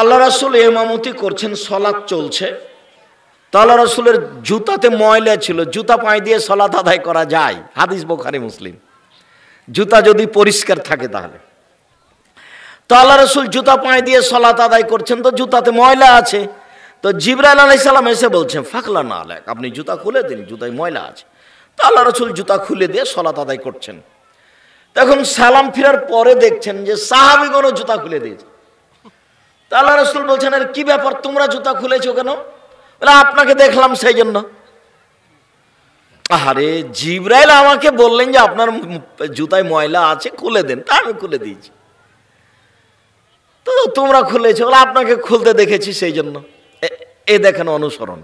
আল্লাহ রাসুল এমামতি করছেন সলাদ চলছে তো আল্লাহ রাসুলের জুতাতে ময়লা ছিল জুতা পায়ে দিয়ে সলাদ আদায় করা যায় হাদিস বোখারি মুসলিম জুতা যদি পরিষ্কার থাকে তাহলে তো আল্লাহ রসুল জুতা পায়ে দিয়ে সলাত আদায় করছেন তো জুতাতে ময়লা আছে তো জিব্রাইল আলাই সালাম এসে বলছেন ফাঁকলা না আলেক আপনি জুতা খুলে দিন জুতায় ময়লা আছে তো আল্লাহ রসুল জুতা খুলে দিয়ে সলাত আদায় করছেন তখন সালাম ফেরার পরে দেখছেন যে সাহাবিগণও জুতা খুলে দিয়েছে আল্লাহ রসুল বলছেন আর কি ব্যাপার তোমরা জুতা খুলেছো কেন বলে আপনাকে দেখলাম সেই জন্য আরে জিব্রাইল আমাকে বললেন যে আপনার জুতায় ময়লা আছে খুলে দেন তা আমি খুলে দিয়েছি তো তোমরা খুলেছো বলে আপনাকে খুলতে দেখেছি সেই জন্য এ দেখেন অনুসরণ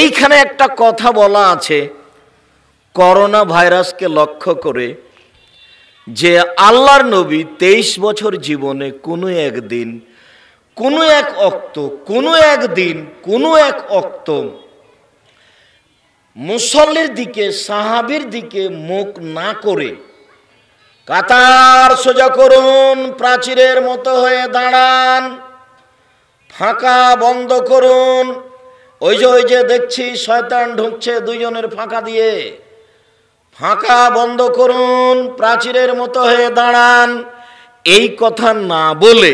এইখানে একটা কথা বলা আছে করোনা ভাইরাসকে লক্ষ্য করে যে আল্লাহর নবী তেইশ বছর জীবনে কোনো একদিন কোনো এক অক্ত কোনো একদিন কোনো এক অক্ত মুসল্লির দিকে সাহাবির দিকে মুখ না করে কাতার সোজা করুন প্রাচীরের মতো হয়ে দাঁড়ান ফাঁকা বন্ধ করুন ওই যে ওই যে দেখছি শয়তান ঢুকছে দুজনের ফাঁকা দিয়ে ফাঁকা বন্ধ করুন প্রাচীরের মতো হয়ে দাঁড়ান এই কথা না বলে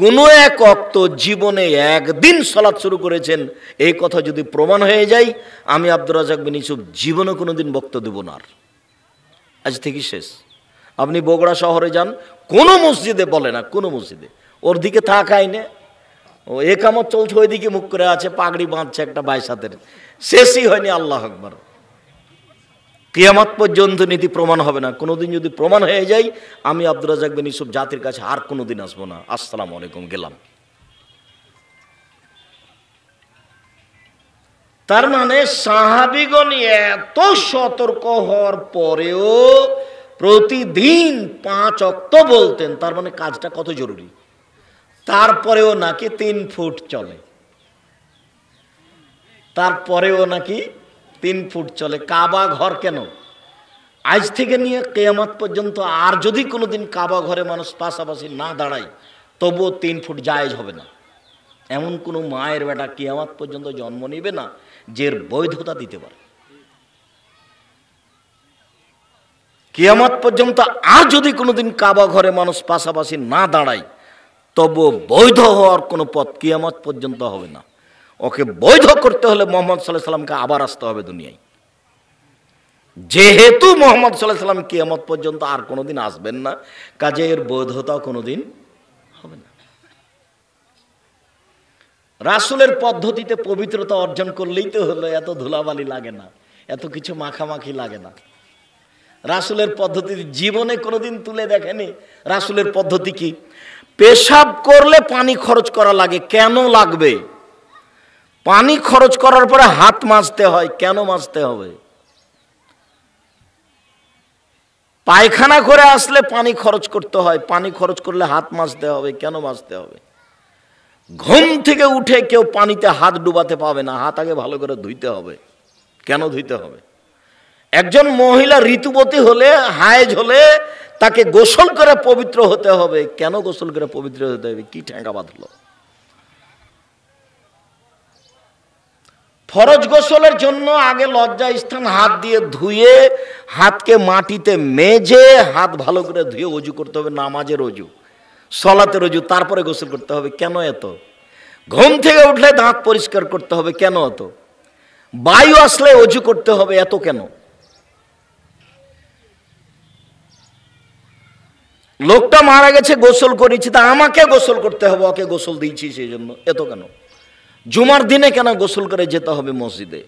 কোনো এক অক্ত জীবনে একদিন সলাৎ শুরু করেছেন এই কথা যদি প্রমাণ হয়ে যায় আমি আব্দুর রাজাক বিন ইসুফ জীবনে কোনো দিন বক্ত দেব না আর আজ থেকে শেষ আপনি বগুড়া শহরে যান কোনো মসজিদে বলে না কোনো মসজিদে ওর দিকে থাকাই নে ও একামত চলছে ওইদিকে মুখ করে আছে পাগড়ি বাঁধছে একটা বাইশাতের শেষই হয়নি আল্লাহ আকবর কেয়ামত পর্যন্ত নীতি প্রমাণ হবে না কোনোদিন যদি প্রমাণ হয়ে যায় আমি আব্দুল রাজাক বিন ইসব জাতির কাছে আর কোনোদিন আসবো না আসসালামু আলাইকুম গেলাম তার মানে সাহাবিগণ এত সতর্ক হওয়ার পরেও প্রতিদিন পাঁচ অক্ত বলতেন তার মানে কাজটা কত জরুরি তারপরেও নাকি তিন ফুট চলে তারপরেও নাকি তিন ফুট চলে কাবা ঘর কেন আজ থেকে নিয়ে কেয়ামত পর্যন্ত আর যদি কোনো দিন কাবা ঘরে মানুষ পাশাপাশি না দাঁড়ায় তবুও তিন ফুট জায়েজ হবে না এমন কোনো মায়ের বেটা কেয়ামত পর্যন্ত জন্ম নেবে না যে বৈধতা দিতে পারে কেয়ামত পর্যন্ত আর যদি কোনোদিন কাবা ঘরে মানুষ পাশাপাশি না দাঁড়ায় তবু বৈধ হওয়ার কোনো পথ কেয়ামত পর্যন্ত হবে না ওকে বৈধ করতে হলে মোহাম্মদ সাল্লাহ সাল্লামকে আবার আসতে হবে দুনিয়ায় যেহেতু মোহাম্মদ সাল্লাহ সাল্লাম কিয়ামত পর্যন্ত আর কোনোদিন আসবেন না কাজে এর বৈধতা কোনোদিন হবে না রাসুলের পদ্ধতিতে পবিত্রতা অর্জন করলেই তো হলো এত ধুলাবালি লাগে না এত কিছু মাখামাখি লাগে না রাসুলের পদ্ধতি জীবনে কোনোদিন তুলে দেখেনি রাসুলের পদ্ধতি কি পেশাব করলে পানি খরচ করা লাগে কেন লাগবে পানি খরচ করার পরে হাত মাজতে হয় কেন মাজতে হবে পায়খানা করে আসলে পানি খরচ করতে হয় পানি খরচ করলে হাত মাজতে হবে কেন মাজতে হবে ঘুম থেকে উঠে কেউ পানিতে হাত ডুবাতে পাবে না হাত আগে ভালো করে ধুইতে হবে কেন ধুইতে হবে একজন মহিলা ঋতুবতী হলে হায়েজ হলে তাকে গোসল করে পবিত্র হতে হবে কেন গোসল করে পবিত্র হতে হবে কি ঠেঙ্গা বাঁধলো ফরজ গোসলের জন্য আগে লজ্জা স্থান হাত দিয়ে ধুয়ে হাতকে মাটিতে মেজে হাত ভালো করে ধুয়ে অজু করতে হবে নামাজের অজু সলাতের অজু তারপরে গোসল করতে হবে কেন এত ঘুম থেকে উঠলে দাঁত পরিষ্কার করতে হবে কেন এত বায়ু আসলে অজু করতে হবে এত কেন লোকটা মারা গেছে গোসল করেছি তা আমাকে গোসল করতে হবে ওকে গোসল দিয়েছি সেই জন্য এত কেন জুমার দিনে কেন গোসল করে যেতে হবে মসজিদে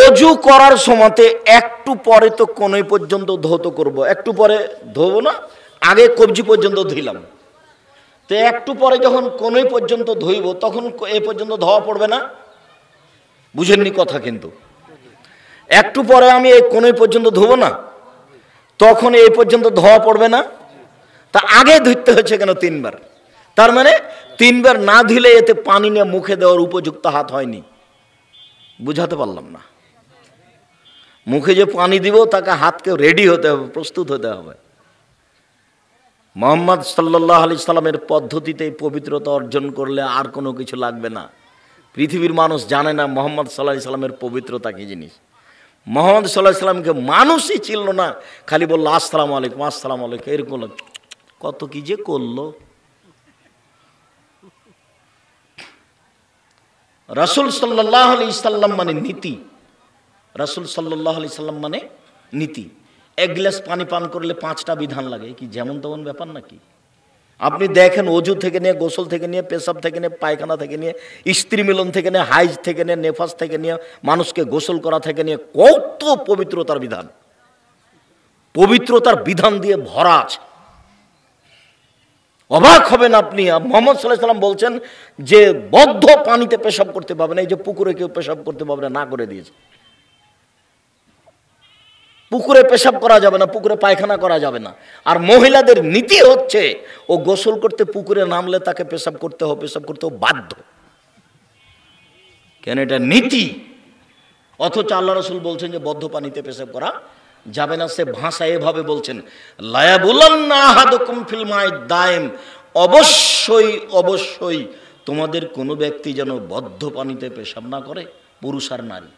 অজু করার সময়তে একটু পরে তো কোনোই পর্যন্ত ধৌত করব। একটু পরে ধোবো না আগে কবজি পর্যন্ত ধুইলাম তো একটু পরে যখন কোনোই পর্যন্ত ধুইব তখন এ পর্যন্ত ধোয়া পড়বে না বুঝেননি কথা কিন্তু একটু পরে আমি এই কোনোই পর্যন্ত ধুবো না তখন এই পর্যন্ত ধোয়া পড়বে না তা আগে ধুইতে হচ্ছে কেন তিনবার তার মানে তিনবার না ধিলে এতে পানি নিয়ে মুখে দেওয়ার উপযুক্ত হাত হয়নি বুঝাতে পারলাম না মুখে যে পানি দিব তাকে হাতকে রেডি হতে হবে প্রস্তুত হতে হবে মোহাম্মদ সাল্লাহ আলি সাল্লামের পদ্ধতিতে পবিত্রতা অর্জন করলে আর কোনো কিছু লাগবে না পৃথিবীর মানুষ জানে না মোহাম্মদ সাল্লাহ সাল্লামের পবিত্রতা কী জিনিস মোহাম্মদ সাল্লাহ সাল্লামকে মানুষই চিনল না খালি বললো আসসালাম আলাইকুম আসসালাম আলাইকুম এরকম কত কী যে করলো রসুল সাল্লাহ আলি ইসাল্লাম মানে নীতি রসুল সাল্লাহ আলি সাল্লাম মানে নীতি এক গ্লাস পানি পান করলে পাঁচটা বিধান লাগে কি যেমন তেমন ব্যাপার নাকি আপনি দেখেন অজু থেকে নিয়ে গোসল থেকে নিয়ে পেশাব থেকে নিয়ে পায়খানা থেকে নিয়ে স্ত্রী মিলন থেকে নিয়ে হাইজ থেকে নিয়ে নেফাস থেকে নিয়ে মানুষকে গোসল করা থেকে নিয়ে কত পবিত্রতার বিধান পবিত্রতার বিধান দিয়ে ভরা আছে অবাক হবেন আপনি মোহাম্মদ সাল্লাহ সাল্লাম বলছেন যে বদ্ধ পানিতে পেশাব করতে পারবে না এই যে পুকুরে কেউ পেশাব করতে পারবে না না করে দিয়েছে পুকুরে পেশাব করা যাবে না পুকুরে পায়খানা করা যাবে না আর মহিলাদের নীতি হচ্ছে ও গোসল করতে পুকুরে নামলে তাকে পেশাব করতে হবে পেশাব করতে বাধ্য কেন এটা নীতি অথচ আল্লাহ রসুল বলছেন যে বদ্ধ পানিতে পেশাব করা যাবে না সে ভাষা এভাবে বলছেন অবশ্যই অবশ্যই তোমাদের কোনো ব্যক্তি যেন বদ্ধ পানিতে পেশাব না করে পুরুষ আর নারী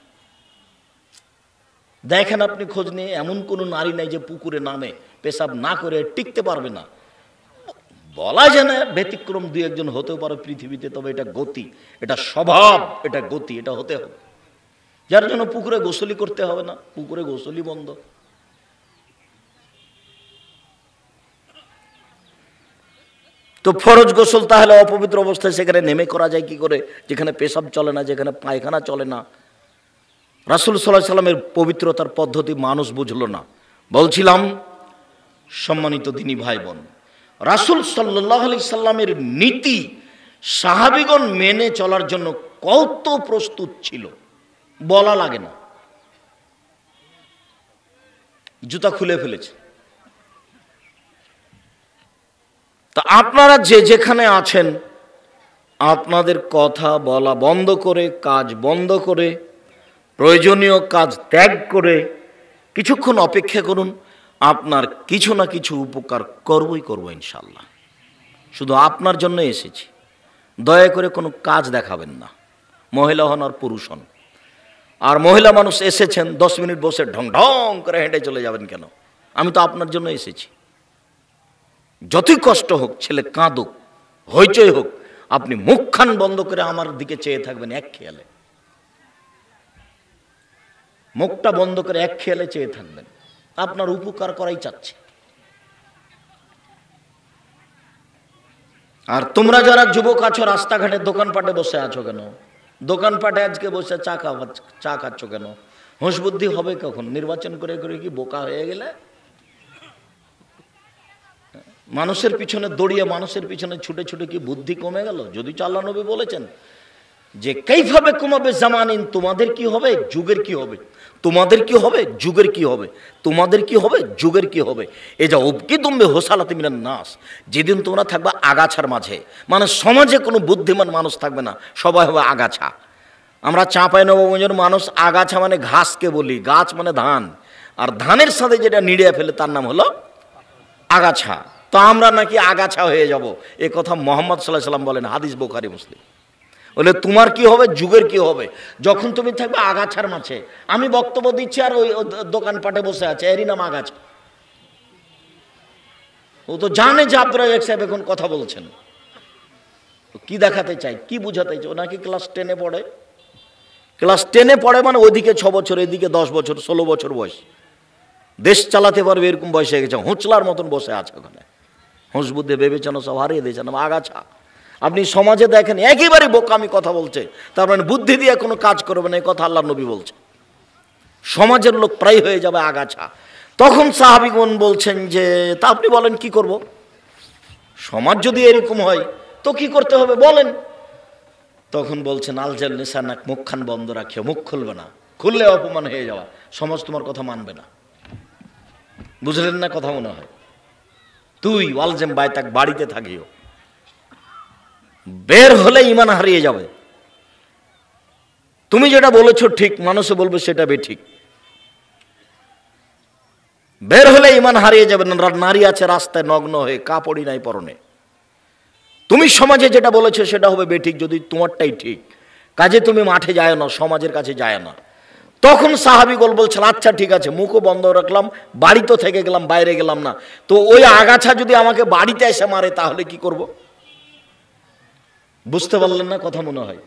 দেখেন আপনি খোঁজ নিয়ে এমন কোনো নারী নাই যে পুকুরে নামে পেশাব না করে টিকতে পারবে না বলা যায় না ব্যতিক্রম দু একজন হতেও পারে পৃথিবীতে তবে এটা গতি এটা স্বভাব এটা গতি এটা হতে হবে যার জন্য পুকুরে গোসলি করতে হবে না পুকুরে গোসলি বন্ধ তো ফরজ গোসল তাহলে অপবিত্র অবস্থায় সেখানে নেমে করা যায় কি করে যেখানে পেশাব চলে না যেখানে পায়খানা চলে না রাসুল সাল্লাহ সাল্লামের পবিত্রতার পদ্ধতি মানুষ বুঝল না বলছিলাম সম্মানিত দিনী ভাই বোন রাসুল সাল্লাহ আলি সাল্লামের নীতি সাহাবিগণ মেনে চলার জন্য কত প্রস্তুত ছিল বলা লাগে না জুতা খুলে ফেলেছে তা আপনারা যে যেখানে আছেন আপনাদের কথা বলা বন্ধ করে কাজ বন্ধ করে প্রয়োজনীয় কাজ ত্যাগ করে কিছুক্ষণ অপেক্ষা করুন আপনার কিছু না কিছু উপকার করবই করব ইনশাল্লাহ শুধু আপনার জন্য এসেছি দয়া করে কোনো কাজ দেখাবেন না মহিলা হন আর পুরুষ হন আর মহিলা মানুষ এসেছেন দশ মিনিট বসে ঢং ঢং করে হেঁটে চলে যাবেন কেন আমি তো আপনার জন্য এসেছি যতই কষ্ট হোক ছেলে কাঁদুক হইচই হোক আপনি মুখখান বন্ধ করে আমার দিকে চেয়ে থাকবেন এক খেয়ালে মুখটা বন্ধ করে এক খেয়ালে চেয়ে থাকবেন আপনার উপকার করাই চাচ্ছে আর তোমরা যারা যুবক আছো রাস্তাঘাটে দোকানপাটে বসে আছো কেন দোকানপাটে আজকে বসে চা খাওয়া চা খাচ্ছ কেন হুঁশ বুদ্ধি হবে কখন নির্বাচন করে করে কি বোকা হয়ে গেলে মানুষের পিছনে দৌড়িয়ে মানুষের পিছনে ছুটে ছুটে কি বুদ্ধি কমে গেল যদি চাল্লা নবী বলেছেন যে কেইভাবে কমাবে জামানিন তোমাদের কি হবে যুগের কি হবে তোমাদের কি হবে যুগের কি হবে তোমাদের কি হবে যুগের কি হবে এ যা অবকি তুমবে হোসালাতে মিলেন নাস যেদিন তোমরা থাকবে আগাছার মাঝে মানে সমাজে কোনো বুদ্ধিমান মানুষ থাকবে না সবাই হবে আগাছা আমরা চাঁপাই নবগঞ্জের মানুষ আগাছা মানে ঘাসকে বলি গাছ মানে ধান আর ধানের সাথে যেটা নিড়িয়ে ফেলে তার নাম হলো আগাছা তো আমরা নাকি আগাছা হয়ে যাব এ কথা মোহাম্মদ সাল্লাহ সাল্লাম বলেন হাদিস বোখারি মুসলিম বলে তোমার কি হবে যুগের কি হবে যখন তুমি থাকবে আগাছার মাঝে আমি বক্তব্য দিচ্ছি আর ওই দোকানপাটে বসে আছে এরই নাম আগাছা ও তো জানে যে আপনারা এক সাহেব এখন কথা বলছেন কি দেখাতে চাই কি বোঝাতে চাই ও নাকি ক্লাস টেনে পড়ে ক্লাস টেনে পড়ে মানে ওইদিকে ছ বছর এদিকে দশ বছর ষোলো বছর বয়স দেশ চালাতে পারবে এরকম বয়সে হয়ে গেছে হোঁচলার মতন বসে আছে ওখানে হুঁশ বুদ্ধি ভেবেছেন সব হারিয়ে দিয়েছেন আগাছা আপনি সমাজে দেখেন একেবারে বোকামি কথা বলছে তার মানে বুদ্ধি দিয়ে কোনো কাজ করবে না এই কথা আল্লাহ নবী বলছে সমাজের লোক প্রায় হয়ে যাবে আগাছা তখন সাহাবিগণ বলছেন যে তা আপনি বলেন কি করব। সমাজ যদি এরকম হয় তো কি করতে হবে বলেন তখন বলছেন আলজাল নিসানাক মুখখান বন্ধ রাখিও মুখ খুলবে না খুললে অপমান হয়ে যাওয়া সমাজ তোমার কথা মানবে না বুঝলেন না কথা মনে হয় তুই ওয়ালজেম তাক বাড়িতে থাকিও বের হলে ইমান হারিয়ে যাবে তুমি যেটা বলেছ ঠিক মানুষও বলবে সেটা বেঠিক বের হলে ইমান হারিয়ে যাবে নারী আছে রাস্তায় নগ্ন হয়ে কাপড়ই নাই পরনে তুমি সমাজে যেটা বলেছো সেটা হবে বেঠিক যদি তোমারটাই ঠিক কাজে তুমি মাঠে যায় না সমাজের কাছে যায় না তখন সাহাবিগল বলছেন আচ্ছা ঠিক আছে মুখও বন্ধ রাখলাম বাড়ি তো থেকে গেলাম বাইরে গেলাম না তো ওই আগাছা যদি আমাকে বাড়িতে এসে মারে তাহলে কি করব বুঝতে পারলেন না কথা মনে হয়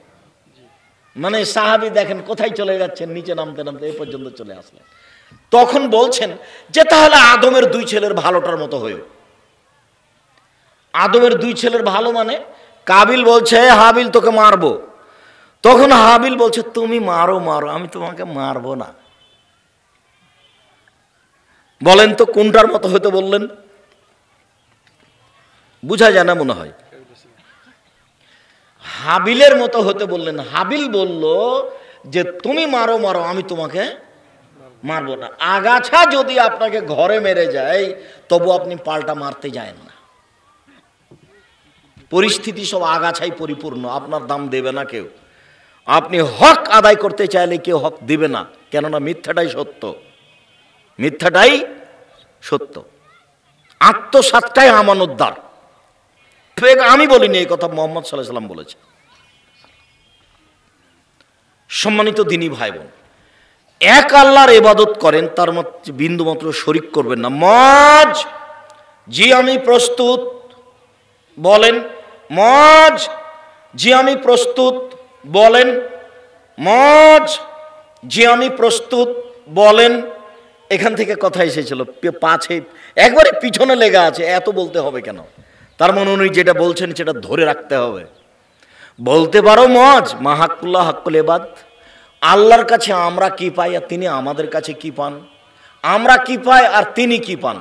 মানে সাহাবি দেখেন কোথায় চলে যাচ্ছেন নিচে নামতে নামতে এ পর্যন্ত চলে আসলেন তখন বলছেন যে তাহলে আদমের দুই ছেলের ভালোটার মতো হয়েও আদমের দুই ছেলের ভালো মানে কাবিল বলছে হাবিল তোকে মারবো তখন হাবিল বলছে তুমি মারো মারো আমি তোমাকে মারবো না বলেন তো কোনটার মতো হয়তো বললেন বুঝা যায় না মনে হয় হাবিলের মতো হতে বললেন হাবিল বলল যে তুমি মারো মারো আমি তোমাকে মারবো না আগাছা যদি আপনাকে ঘরে মেরে যায় তবু আপনি পাল্টা মারতে যায় না পরিস্থিতি সব আগাছাই পরিপূর্ণ আপনার দাম দেবে না কেউ আপনি হক আদায় করতে চাইলে কেউ হক দিবে না কেননা মিথ্যাটাই সত্য মিথ্যাটাই সত্য আত্মসাতটাই আমানতদার আমি বলিনি এই কথা মোহাম্মদ সাল্লাহ সাল্লাম বলেছে সম্মানিত দিনী ভাই বোন এক আল্লাহর এবাদত করেন তার মধ্যে বিন্দুমাত্র শরিক করবেন না মজ জি আমি প্রস্তুত বলেন মজ জি আমি প্রস্তুত বলেন মজ আমি প্রস্তুত বলেন এখান থেকে কথা এসেছিল পাঁচে একবারে পিছনে লেগা আছে এত বলতে হবে কেন তার মনে উনি যেটা বলছেন সেটা ধরে রাখতে হবে বলতে পারো মজ মা হাক্কুল্লাহ হাক্কুল এবাদ আল্লাহর কাছে আমরা কি পাই আর তিনি আমাদের কাছে কি পান আমরা কি পাই আর তিনি কি পান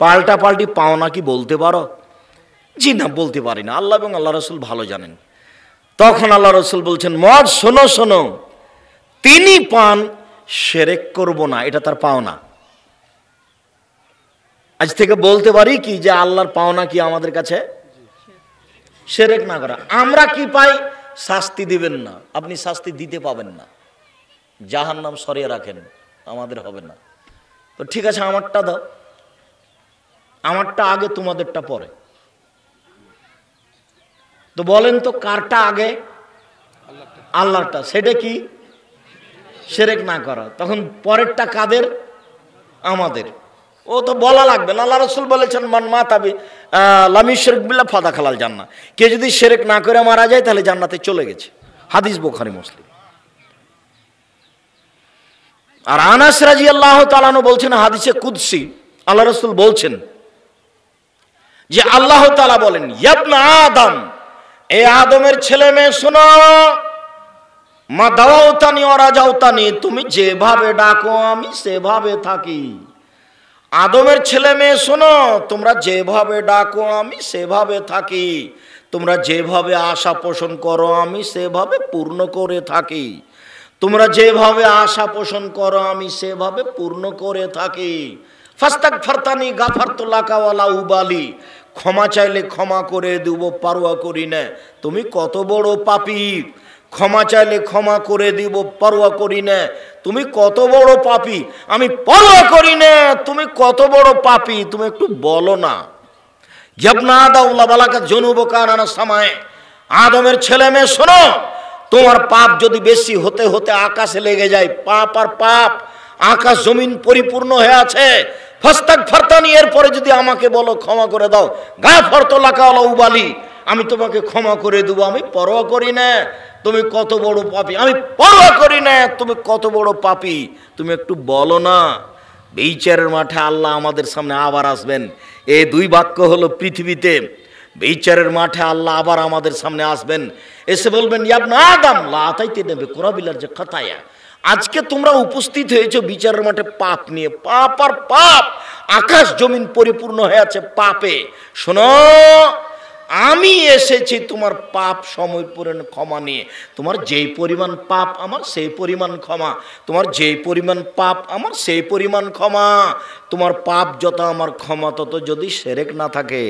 পাল্টা পাল্টি পাওনা কি বলতে পারো জি না বলতে পারি না আল্লাহ এবং আল্লাহ রসুল ভালো জানেন তখন আল্লাহ রসুল বলছেন মদ শোনো শোনো তিনি পান সেরেক করব না এটা তার পাওনা আজ থেকে বলতে পারি কি যে আল্লাহর পাওনা কি আমাদের কাছে সেরেক না করা আমরা কি পাই শাস্তি দিবেন না আপনি শাস্তি দিতে পাবেন না যাহার নাম সরিয়ে রাখেন আমাদের হবে না তো ঠিক আছে আমারটা দাও আমারটা আগে তোমাদেরটা পরে তো বলেন তো কারটা আগে আল্লাহটা সেটা কি সেরেক না করা তখন পরেরটা কাদের আমাদের ও তো বলা লাগবে না আল্লাহ রসুল বলেছেন মান মা তাবি লামি শেরেক বিল্লা ফাদা খালাল জান্না কে যদি সেরেক না করে মারা যায় তাহলে জান্নাতে চলে গেছে হাদিস বোখারি মুসলিম আর আনাস রাজি আল্লাহ তালানো বলছেন হাদিসে কুদ্সি আল্লাহ রসুল বলছেন যে আল্লাহ তালা বলেন ইয়াবনা আদম এ আদমের ছেলে মেয়ে শোনো মা দাওয়াউতানি তানি ওরা যাও তানি তুমি যেভাবে ডাকো আমি সেভাবে থাকি আদমের ছেলে মেয়ে শোনো তোমরা যেভাবে ডাকো আমি সেভাবে থাকি তোমরা যেভাবে আশা পোষণ করো আমি সেভাবে পূর্ণ করে থাকি তোমরা যেভাবে আশা পোষণ করো আমি সেভাবে পূর্ণ করে থাকি ফাস্তাক ফারতানি গাফার উবালি ক্ষমা চাইলে ক্ষমা করে দেব পারোয়া করি না তুমি কত বড় পাপি ক্ষমা চাইলে ক্ষমা করে দিব পারোয়া করি না তুমি কত বড় পাপি আমি পারোয়া করি না তুমি কত বড় পাপি তুমি একটু বলো না জবনা আদাউল্লা বালাকা জনুব কানানা সামায় আদমের ছেলে মেয়ে শোনো তোমার পাপ যদি বেশি হতে হতে আকাশে লেগে যায় পাপ আর পাপ আকাশ জমিন পরিপূর্ণ হয়ে আছে হস্তাক ফারতানি এরপরে যদি আমাকে বলো ক্ষমা করে দাও গা ফরত লাকাওয়ালা উবালি আমি তোমাকে ক্ষমা করে দেবো আমি পরোয়া করি না তুমি কত বড় পাপি আমি পরোয়া করি না তুমি কত বড় পাপি তুমি একটু বলো না বিচারের মাঠে আল্লাহ আমাদের সামনে আবার আসবেন এই দুই বাক্য হলো পৃথিবীতে বিচারের মাঠে আল্লাহ আবার আমাদের সামনে আসবেন এসে বলবেন ইয়াবনা আদম লা আতাইতে নেবে কোরাবিলার যে খাতায়া আজকে তোমরা উপস্থিত হয়েছে বিচারের মাঠে পাপ নিয়ে পাপ আর পাপ আকাশ জমিন পরিপূর্ণ হয়ে আছে পাপে শোনো আমি এসেছি তোমার পাপ সময় পূরণ ক্ষমা নিয়ে তোমার যেই পরিমাণ পাপ আমার সেই পরিমাণ ক্ষমা তোমার যেই পরিমাণ পাপ আমার সেই পরিমাণ ক্ষমা তোমার পাপ যত আমার ক্ষমা তত যদি সেরেক না থাকে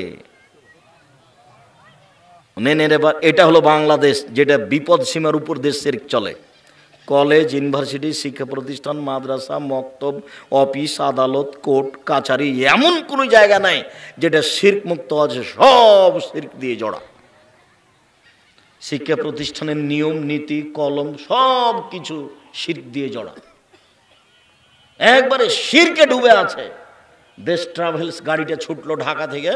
নেন এবার এটা হলো বাংলাদেশ যেটা বিপদ সীমার উপর দেশ সেরেক চলে কলেজ ইউনিভার্সিটি শিক্ষা প্রতিষ্ঠান মাদ্রাসা মক্তব অফিস আদালত কোর্ট কাছারি এমন কোনো জায়গা নাই যেটা শির্ক মুক্ত আছে সব শির্ক দিয়ে জড়া শিক্ষা প্রতিষ্ঠানের নিয়ম নীতি কলম সব কিছু শির্ক দিয়ে জড়া একবারে শিরকে ডুবে আছে দেশ ট্রাভেলস গাড়িটা ছুটলো ঢাকা থেকে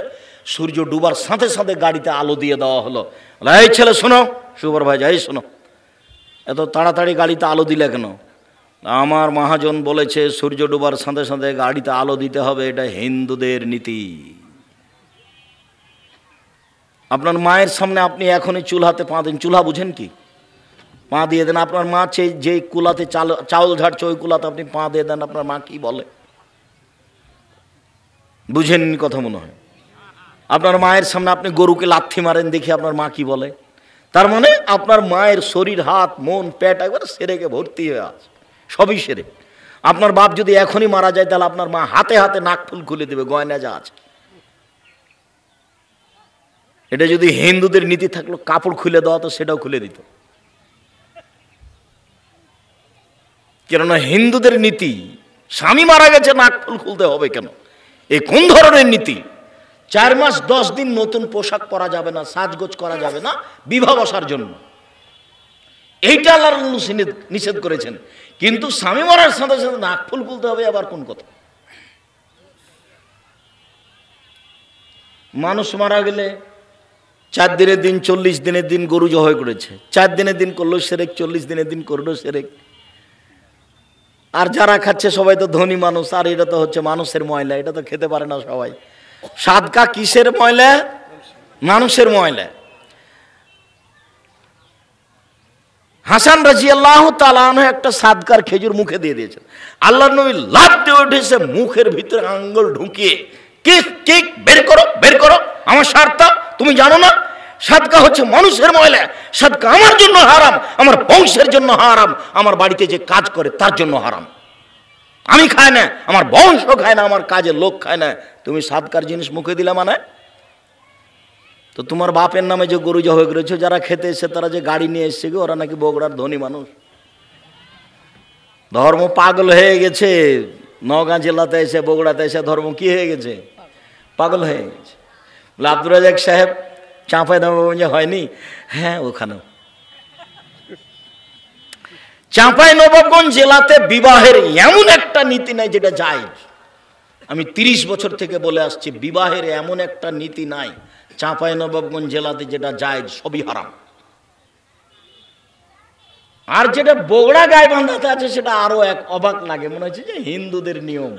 সূর্য ডুবার সাথে সাথে গাড়িতে আলো দিয়ে দেওয়া হলো এই ছেলে শোনো সুপারভাইজার এই শোনো এত তাড়াতাড়ি গাড়িতে আলো দিলে কেন আমার মহাজন বলেছে সূর্য ডুবার সাথে সাথে গাড়িতে আলো দিতে হবে এটা হিন্দুদের নীতি আপনার মায়ের সামনে আপনি এখনই চুলাতে পা দেন চুলা বুঝেন কি পা দিয়ে দেন আপনার মা চেয়ে যে কুলাতে চাল চাউল ঝাড়ছে ওই কুলাতে আপনি পা দিয়ে দেন আপনার মা কি বলে বুঝেন কথা মনে হয় আপনার মায়ের সামনে আপনি গরুকে লাথি মারেন দেখি আপনার মা কি বলে তার মানে আপনার মায়ের শরীর হাত মন পেট একবার সেরেকে ভর্তি হয়ে আছে সবই সেরে আপনার বাপ যদি এখনই মারা যায় তাহলে আপনার মা হাতে হাতে নাক ফুল খুলে দেবে গয়না যা আছে এটা যদি হিন্দুদের নীতি থাকলো কাপড় খুলে দেওয়া তো সেটাও খুলে দিত কেননা হিন্দুদের নীতি স্বামী মারা গেছে নাক ফুল খুলতে হবে কেন এ কোন ধরনের নীতি চার মাস দশ দিন নতুন পোশাক পরা যাবে না সাজগোজ করা যাবে না বিবাহ বসার জন্য এইটা আল্লাহ নিষেধ করেছেন কিন্তু স্বামী মারার সাথে সাথে নাক ফুল ফুলতে হবে আবার কোন কথা মানুষ মারা গেলে চার দিনের দিন চল্লিশ দিনের দিন গরু জহয় করেছে চার দিনের দিন করলো সেরেক চল্লিশ দিনের দিন করলো সেরেক আর যারা খাচ্ছে সবাই তো ধনী মানুষ আর এটা তো হচ্ছে মানুষের ময়লা এটা তো খেতে পারে না সবাই সাদকা কিসের ময়লা মানুষের ময়লা হাসান রাজি আল্লাহ একটা সাদকার খেজুর মুখে দিয়ে দিয়েছেন আল্লাহ নবী লাভ দিয়ে উঠেছে মুখের ভিতরে আঙ্গুল ঢুকিয়ে কিক কিক বের করো বের করো আমার স্বার্থ তুমি জানো না সাদকা হচ্ছে মানুষের ময়লা সাদকা আমার জন্য হারাম আমার বংশের জন্য হারাম আমার বাড়িতে যে কাজ করে তার জন্য হারাম আমি খাই না আমার বংশ খায় না আমার কাজের লোক খায় না তুমি সাদকার জিনিস মুখে দিলে মানে তো তোমার বাপের নামে যে গরু জহ করেছো যারা খেতে এসে তারা যে গাড়ি নিয়ে এসছে ওরা নাকি বগুড়ার ধনী মানুষ ধর্ম পাগল হয়ে গেছে নগাঁ জেলাতে এসে বগুড়াতে এসে ধর্ম কি হয়ে গেছে পাগল হয়ে গেছে আব্দুল রাজাক সাহেব চাঁপাই দাম হয়নি হ্যাঁ ওখানেও চাঁপাই নবাবগঞ্জ জেলাতে বিবাহের এমন একটা নীতি নাই যেটা যায় আমি ৩০ বছর থেকে বলে আসছি বিবাহের এমন একটা নীতি নাই চাঁপাই নবাবগঞ্জ জেলাতে যেটা যায় সবই হারাম আর যেটা বগড়া গায়ে বান্ধাতে আছে সেটা আরও এক অবাক লাগে মনে হচ্ছে যে হিন্দুদের নিয়ম